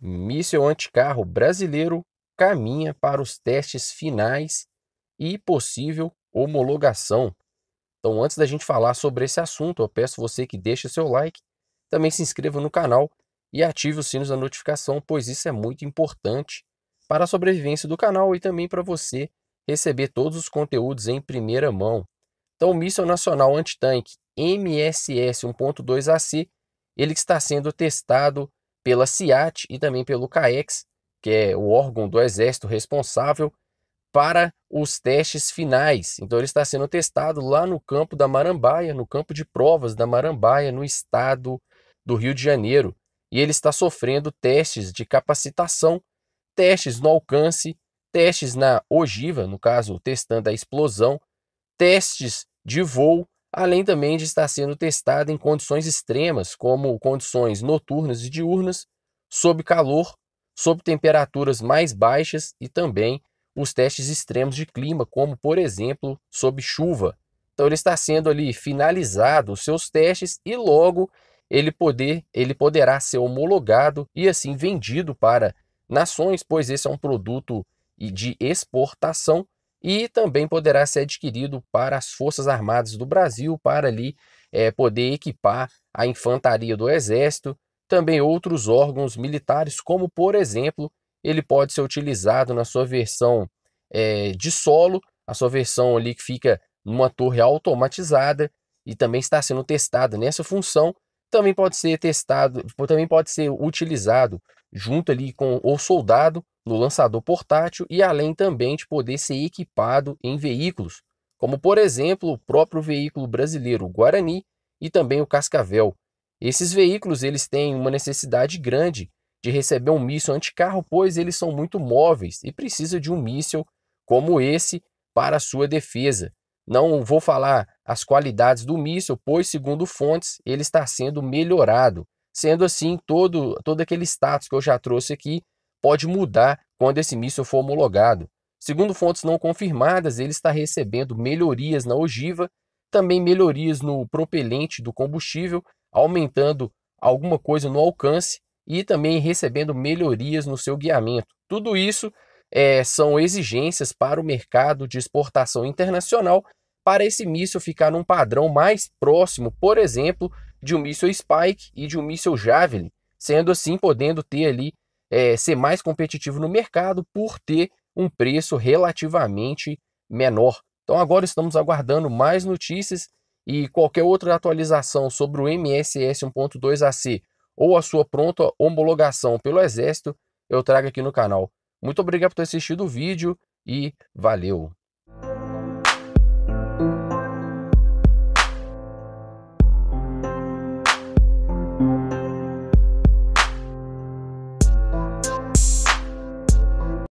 míssil anticarro brasileiro caminha para os testes finais e possível homologação. Então, antes da gente falar sobre esse assunto, eu peço você que deixe seu like, também se inscreva no canal e ative os sinos da notificação, pois isso é muito importante para a sobrevivência do canal e também para você receber todos os conteúdos em primeira mão. Então, o míssil nacional antitanque MSS 1.2 AC, ele está sendo testado pela CIAT e também pelo CAEX, que é o órgão do Exército responsável para os testes finais. Então ele está sendo testado lá no campo da Marambaia, no campo de provas da Marambaia, no estado do Rio de Janeiro. E ele está sofrendo testes de capacitação, testes no alcance, testes na ogiva, no caso, testando a explosão, testes de voo além também de estar sendo testada em condições extremas, como condições noturnas e diurnas, sob calor, sob temperaturas mais baixas e também os testes extremos de clima, como por exemplo sob chuva. Então ele está sendo ali finalizado os seus testes e logo ele poder ele poderá ser homologado e assim vendido para nações, pois esse é um produto de exportação e também poderá ser adquirido para as Forças Armadas do Brasil para ali é, poder equipar a infantaria do Exército, também outros órgãos militares, como por exemplo, ele pode ser utilizado na sua versão é, de solo, a sua versão ali que fica numa torre automatizada e também está sendo testado nessa função, também pode ser testado, também pode ser utilizado junto ali com o soldado no lançador portátil e além também de poder ser equipado em veículos, como por exemplo o próprio veículo brasileiro Guarani e também o Cascavel. Esses veículos eles têm uma necessidade grande de receber um míssil anticarro, pois eles são muito móveis e precisa de um míssil como esse para sua defesa. Não vou falar as qualidades do míssil, pois segundo fontes ele está sendo melhorado. Sendo assim, todo, todo aquele status que eu já trouxe aqui pode mudar quando esse míssil for homologado. Segundo fontes não confirmadas, ele está recebendo melhorias na ogiva, também melhorias no propelente do combustível, aumentando alguma coisa no alcance e também recebendo melhorias no seu guiamento. Tudo isso é, são exigências para o mercado de exportação internacional para esse míssil ficar num padrão mais próximo, por exemplo, de um míssil Spike e de um míssil Javelin, sendo assim podendo ter ali é, ser mais competitivo no mercado por ter um preço relativamente menor. Então agora estamos aguardando mais notícias e qualquer outra atualização sobre o MSS 1.2 AC ou a sua pronta homologação pelo Exército, eu trago aqui no canal. Muito obrigado por ter assistido o vídeo e valeu!